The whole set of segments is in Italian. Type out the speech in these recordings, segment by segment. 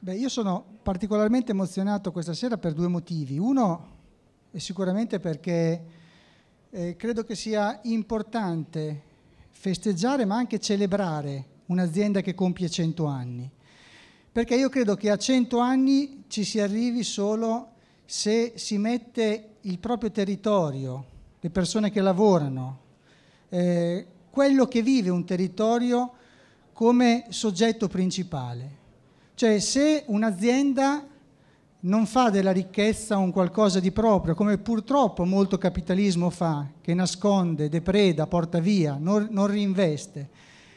Beh, io sono particolarmente emozionato questa sera per due motivi. Uno è sicuramente perché eh, credo che sia importante festeggiare ma anche celebrare un'azienda che compie 100 anni. Perché io credo che a 100 anni ci si arrivi solo se si mette il proprio territorio, le persone che lavorano, eh, quello che vive un territorio come soggetto principale. Cioè se un'azienda non fa della ricchezza un qualcosa di proprio, come purtroppo molto capitalismo fa, che nasconde, depreda, porta via, non, non reinveste,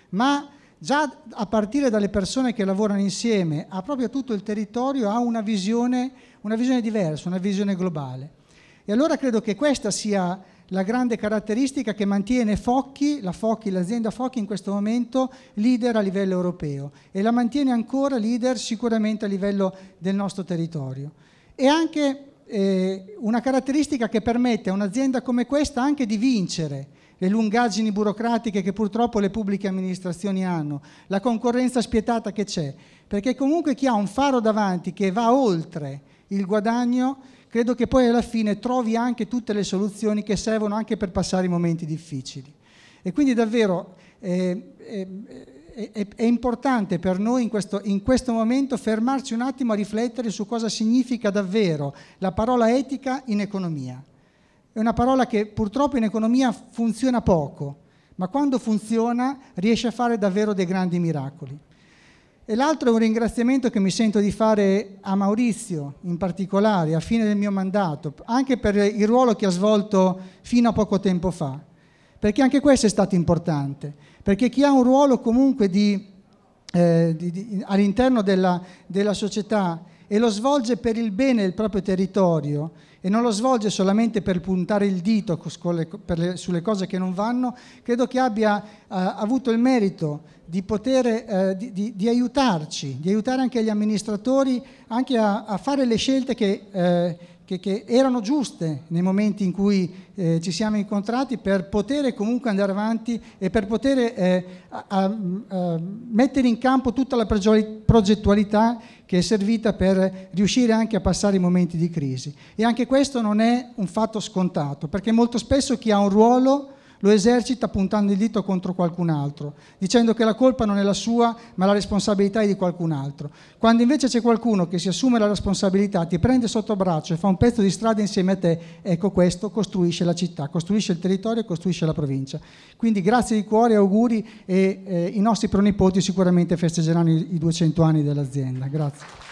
ma già a partire dalle persone che lavorano insieme ha proprio tutto il territorio ha una visione, una visione diversa, una visione globale. E allora credo che questa sia la grande caratteristica che mantiene Focchi, la Focchi, l'azienda Focchi in questo momento leader a livello europeo e la mantiene ancora leader sicuramente a livello del nostro territorio. E anche eh, una caratteristica che permette a un'azienda come questa anche di vincere le lungaggini burocratiche che purtroppo le pubbliche amministrazioni hanno, la concorrenza spietata che c'è, perché comunque chi ha un faro davanti che va oltre il guadagno credo che poi alla fine trovi anche tutte le soluzioni che servono anche per passare i momenti difficili. E quindi davvero eh, eh, eh, è, è, importante per noi in questo, in questo momento fermarci un attimo a riflettere su cosa significa davvero la parola etica in economia. È una parola che purtroppo in economia funziona poco, ma quando funziona riesce a fare davvero dei grandi miracoli. E l'altro è un ringraziamento che mi sento di fare a Maurizio in particolare, a fine del mio mandato, anche per il ruolo che ha svolto fino a poco tempo fa, perché anche questo è stato importante, perché chi ha un ruolo comunque di, eh, di, di, all'interno della, della società e lo svolge per il bene del proprio territorio, e non lo svolge solamente per puntare il dito sulle cose che non vanno, credo che abbia eh, avuto il merito di poter, eh, di, di, di aiutarci, di aiutare anche gli amministratori anche a, a fare le scelte che eh, che, che erano giuste nei momenti in cui eh, ci siamo incontrati per poter comunque andare avanti e per poter eh, a, a, a mettere in campo tutta la progettualità che è servita per riuscire anche a passare i momenti di crisi. E anche questo non è un fatto scontato, perché molto spesso chi ha un ruolo lo esercita puntando il dito contro qualcun altro, dicendo che la colpa non è la sua, ma la responsabilità è di qualcun altro. Quando invece c'è qualcuno che si assume la responsabilità, ti prende sotto braccio e fa un pezzo di strada insieme a te, ecco questo costruisce la città, costruisce il territorio, e costruisce la provincia. Quindi grazie di cuore, auguri e eh, i nostri pronipoti sicuramente festeggeranno i 200 anni dell'azienda. Grazie.